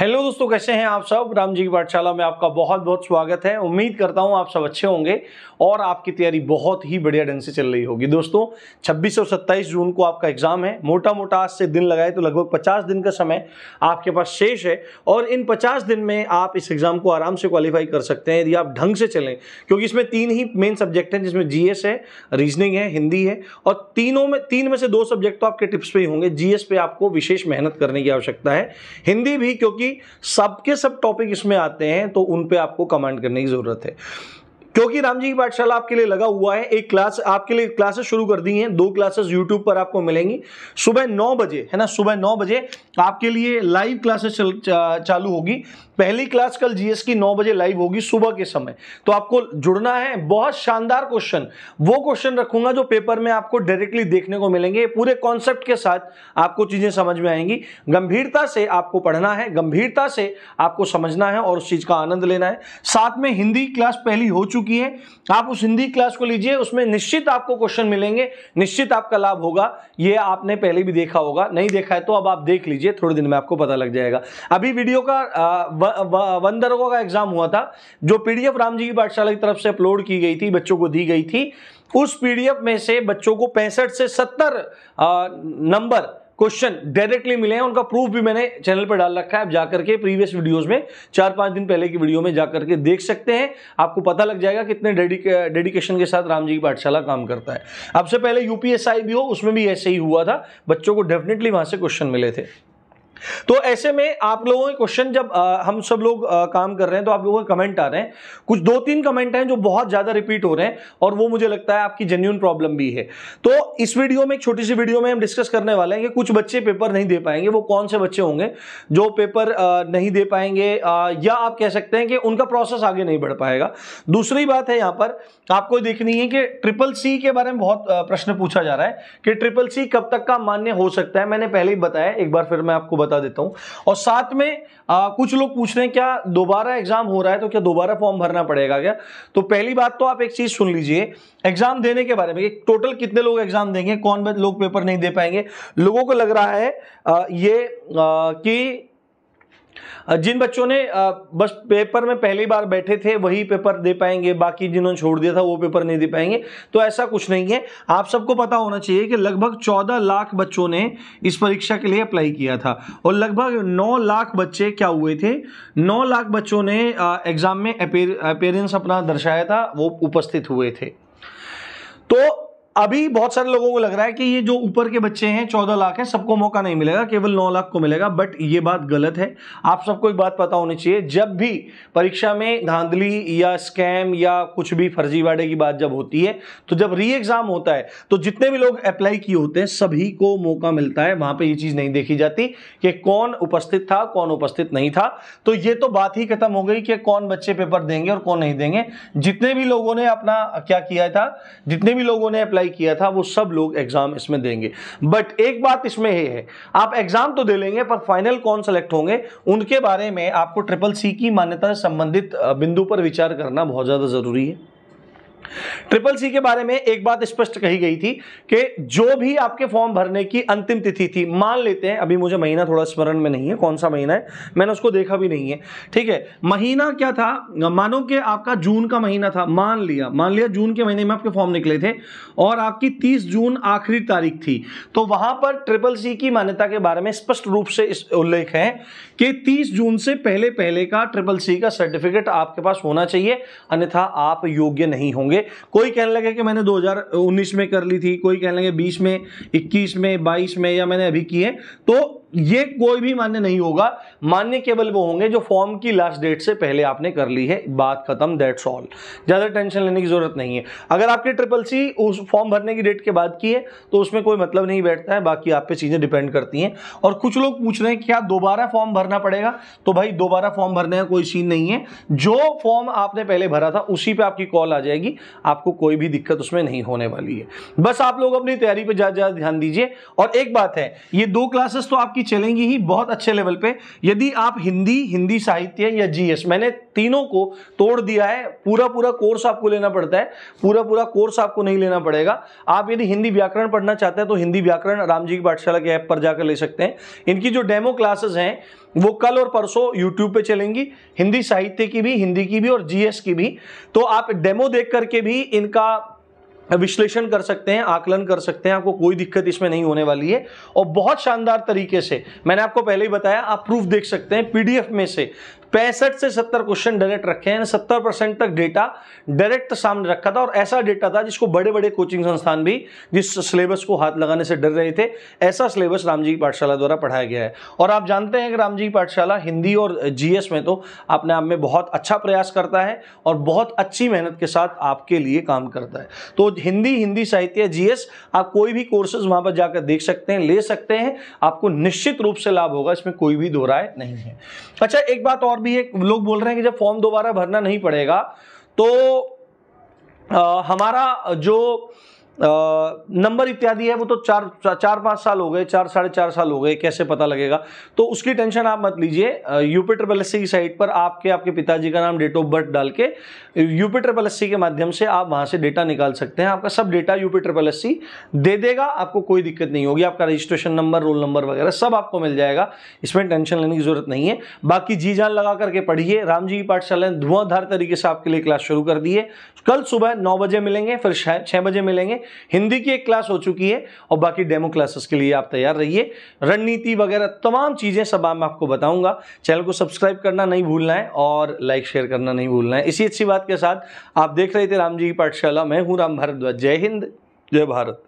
hello दोस्तों कैसे हैं आप सब राम जी की पाठशाला में आपका बहुत बहुत स्वागत है उम्मीद करता हूं आप सब अच्छे होंगे और आपकी तैयारी बहुत ही बढ़िया ढंग से चल रही होगी दोस्तों 26 और 27 जून को आपका एग्जाम है मोटा मोटा आज से दिन लगाए तो लगभग 50 दिन का समय आपके पास शेष है और इन पचास दिन में आप इस एग्जाम को आराम से क्वालिफाई कर सकते हैं यदि आप ढंग से चलें क्योंकि इसमें तीन ही मेन सब्जेक्ट हैं जिसमें जी है रीजनिंग है हिंदी है और तीनों में तीन में से दो सब्जेक्ट तो आपके टिप्स पर ही होंगे जी पे आपको विशेष मेहनत करने की आवश्यकता है हिंदी भी क्योंकि क्योंकि सबके सब टॉपिक इसमें आते हैं तो उन पर आपको कमांड करने की ज़रूरत है क्योंकि राम जी की पाठशाला आपके लिए लगा हुआ है एक क्लास आपके लिए क्लासेस शुरू कर दी हैं दो क्लासेस यूट्यूब पर आपको मिलेंगी सुबह नौ बजे है ना सुबह नौ बजे आपके लिए लाइव क्लासेस चालू होगी पहली क्लास कल जीएस की नौ बजे लाइव होगी सुबह के समय तो आपको जुड़ना है बहुत शानदार क्वेश्चन वो क्वेश्चन रखूंगा जो पेपर में आपको डायरेक्टली देखने को मिलेंगे पूरे कॉन्सेप्ट के साथ आपको चीजें समझ में आएंगी गंभीरता से आपको पढ़ना है गंभीरता से आपको समझना है और उस चीज का आनंद लेना है साथ में हिंदी क्लास पहली हो चुकी है आप उस हिंदी क्लास को लीजिए उसमें निश्चित आपको क्वेश्चन मिलेंगे निश्चित आपका लाभ होगा ये आपने पहले भी देखा होगा नहीं देखा है तो अब आप देख लीजिए थोड़े दिन में आपको पता लग जाएगा अभी वीडियो का वन दरोगा का एग्जाम हुआ था जो पीडीएफ राम जी की पाठशाला की तरफ से अपलोड की गई थी बच्चों को दी गई थी उस पीडीएफ में से बच्चों को पैंसठ से सत्तर नंबर क्वेश्चन डायरेक्टली मिले हैं उनका प्रूफ भी मैंने चैनल पर डाल रखा है आप जाकर के प्रीवियस वीडियोस में चार पांच दिन पहले की वीडियो में जाकर के देख सकते हैं आपको पता लग जाएगा कितने डेडिकेशन के साथ राम जी की पाठशाला काम करता है आपसे पहले यूपीएसआई भी हो उसमें भी ऐसे ही हुआ था बच्चों को डेफिनेटली वहां से क्वेश्चन मिले थे तो ऐसे में आप लोगों के क्वेश्चन जब आ, हम सब लोग आ, काम कर रहे हैं तो आप लोगों के कमेंट आ रहे हैं कुछ दो तीन कमेंट हैं जो बहुत ज्यादा रिपीट हो रहे हैं और वो मुझे लगता है आपकी जेन्यून प्रॉब्लम भी है तो इस वीडियो में एक छोटी सी वीडियो में हम डिस्कस करने वाले हैं कि कुछ बच्चे पेपर नहीं दे पाएंगे वो कौन से बच्चे होंगे जो पेपर आ, नहीं दे पाएंगे या आप कह सकते हैं कि उनका प्रोसेस आगे नहीं बढ़ पाएगा दूसरी बात है यहां पर आपको देखनी है कि ट्रिपल सी के बारे में बहुत प्रश्न पूछा जा रहा है कि ट्रिपल सी कब तक का मान्य हो सकता है मैंने पहले ही बताया एक बार फिर मैं आपको बता देता हूँ और साथ में आ, कुछ लोग पूछ रहे हैं क्या दोबारा एग्जाम हो रहा है तो क्या दोबारा फॉर्म भरना पड़ेगा क्या तो पहली बात तो आप एक चीज सुन लीजिए एग्जाम देने के बारे में टोटल कितने लोग एग्जाम देंगे कौन लोग पेपर नहीं दे पाएंगे लोगों को लग रहा है आ, ये आ, कि जिन बच्चों ने बस पेपर में पहली बार बैठे थे वही पेपर दे पाएंगे बाकी जिन्होंने छोड़ दिया था वो पेपर नहीं दे पाएंगे तो ऐसा कुछ नहीं है आप सबको पता होना चाहिए कि लगभग 14 लाख बच्चों ने इस परीक्षा के लिए अप्लाई किया था और लगभग 9 लाख बच्चे क्या हुए थे 9 लाख बच्चों ने एग्जाम में अपेयरेंस अपना दर्शाया था वो उपस्थित हुए थे तो अभी बहुत सारे लोगों को लग रहा है कि ये जो ऊपर के बच्चे हैं चौदह लाख हैं सबको मौका नहीं मिलेगा केवल नौ लाख को मिलेगा बट ये बात गलत है आप सबको एक बात पता होनी चाहिए जब भी परीक्षा में धांधली या स्कैम या कुछ भी फर्जीवाड़े की बात जब होती है तो जब री एग्जाम होता है तो जितने भी लोग अप्लाई किए होते हैं सभी को मौका मिलता है वहां पर यह चीज नहीं देखी जाती कि कौन उपस्थित था कौन उपस्थित नहीं था तो ये तो बात ही खत्म हो गई कि कौन बच्चे पेपर देंगे और कौन नहीं देंगे जितने भी लोगों ने अपना क्या किया था जितने भी लोगों ने अप्लाई अप्लाई किया था वो सब लोग एग्जाम इसमें देंगे बट एक बात इसमें है आप एग्जाम तो दे लेंगे पर फाइनल कौन सेलेक्ट होंगे उनके बारे में आपको ट्रिपल सी की मान्यता से संबंधित बिंदु पर विचार करना बहुत ज़्यादा ज़रूरी है ट्रिपल सी के बारे में एक बात स्पष्ट कही गई थी कि जो भी आपके फॉर्म भरने की अंतिम तिथि थी मान लेते हैं अभी मुझे महीना थोड़ा स्मरण में नहीं है कौन सा महीना है मैंने उसको देखा भी नहीं है ठीक है महीना क्या था मानो कि आपका जून का महीना था मान लिया मान लिया जून के महीने में आपके फॉर्म निकले थे और आपकी तीस जून आखिरी तारीख थी तो वहां पर ट्रिपल सी की मान्यता के बारे में स्पष्ट रूप से उल्लेख है कि तीस जून से पहले पहले का ट्रिपल सी का सर्टिफिकेट आपके पास होना चाहिए अन्यथा आप योग्य नहीं होंगे होंगे कोई कहने लगे कि मैंने 2019 में कर ली थी कोई कहने लगे 20 में 21 में 22 में या मैंने अभी की है तो ये कोई भी मान्य नहीं होगा मान्य केवल वो होंगे जो फॉर्म की लास्ट डेट से पहले आपने कर ली है बात खत्म दैट्स ऑल ज़्यादा टेंशन लेने की ज़रूरत नहीं है अगर आपके ट्रिपल सी उस फॉर्म भरने की डेट के बाद की है तो उसमें कोई मतलब नहीं बैठता है बाकी आप पे चीज़ें डिपेंड करती हैं और कुछ लोग पूछ रहे हैं क्या दोबारा फॉर्म भरना पड़ेगा तो भाई दोबारा फॉर्म भरने का कोई सीन नहीं है जो फॉर्म आपने पहले भरा था उसी पर आपकी कॉल आ जाएगी आपको कोई भी दिक्कत उसमें नहीं होने वाली है बस आप लोग अपनी तैयारी पर ज़्यादा ध्यान दीजिए और एक बात है ये दो क्लासेस तो आपकी आपकी चलेंगी ही बहुत अच्छे लेवल पे यदि आप हिंदी हिंदी साहित्य या जीएस मैंने तीनों को तोड़ दिया है पूरा पूरा कोर्स आपको लेना पड़ता है पूरा पूरा कोर्स आपको नहीं लेना पड़ेगा आप यदि हिंदी व्याकरण पढ़ना चाहते हैं तो हिंदी व्याकरण राम जी की पाठशाला के ऐप पर जाकर ले सकते हैं इनकी जो डेमो क्लासेस हैं वो कल और परसों यूट्यूब पे चलेंगी हिंदी साहित्य की भी हिंदी की भी और जीएस की भी तो आप डेमो देख करके भी इनका विश्लेषण कर सकते हैं आकलन कर सकते हैं आपको कोई दिक्कत इसमें नहीं होने वाली है और बहुत शानदार तरीके से मैंने आपको पहले ही बताया आप प्रूफ देख सकते हैं पीडीएफ में से पैंसठ से सत्तर क्वेश्चन डायरेक्ट रखे हैं सत्तर परसेंट तक डेटा डायरेक्ट सामने रखा था और ऐसा डेटा था जिसको बड़े बड़े कोचिंग संस्थान भी जिस सिलेबस को हाथ लगाने से डर रहे थे ऐसा सिलेबस रामजी की पाठशाला द्वारा पढ़ाया गया है और आप जानते हैं कि रामजी की पाठशाला हिंदी और जीएस में तो अपने आप में बहुत अच्छा प्रयास करता है और बहुत अच्छी मेहनत के साथ आपके लिए काम करता है तो हिंदी हिंदी साहित्य जीएस आप कोई भी कोर्सेज वहां पर जाकर देख सकते हैं ले सकते हैं आपको निश्चित रूप से लाभ होगा इसमें कोई भी दोहराए नहीं है अच्छा एक बात और भी एक लोग बोल रहे हैं कि जब फॉर्म दोबारा भरना नहीं पड़ेगा तो आ, हमारा जो नंबर इत्यादि है वो तो चार चा, चार पाँच साल हो गए चार साढ़े चार साल हो गए कैसे पता लगेगा तो उसकी टेंशन आप मत लीजिए यूपी ट्रिपल एस की साइट पर आपके आपके पिताजी का नाम डेट ऑफ बर्थ डाल के यूपी ट्रिपल एस के माध्यम से आप वहाँ से डेटा निकाल सकते हैं आपका सब डेटा यूपी ट्रिपल एस दे देगा आपको कोई दिक्कत नहीं होगी आपका रजिस्ट्रेशन नंबर रोल नंबर वगैरह सब आपको मिल जाएगा इसमें टेंशन लेने की जरूरत नहीं है बाकी जी जान लगा करके पढ़िए राम जी की पाठशाला ने धुआंधार तरीके से आपके लिए क्लास शुरू कर दिए कल सुबह नौ बजे मिलेंगे फिर छः बजे मिलेंगे हिंदी की एक क्लास हो चुकी है और बाकी डेमो क्लासेस के लिए आप तैयार रहिए रणनीति वगैरह तमाम चीज़ें सब आप आपको बताऊंगा चैनल को सब्सक्राइब करना नहीं भूलना है और लाइक शेयर करना नहीं भूलना है इसी अच्छी बात के साथ आप देख रहे थे राम जी की पाठशाला मैं हूँ राम भारद्वाज जय हिंद जय भारत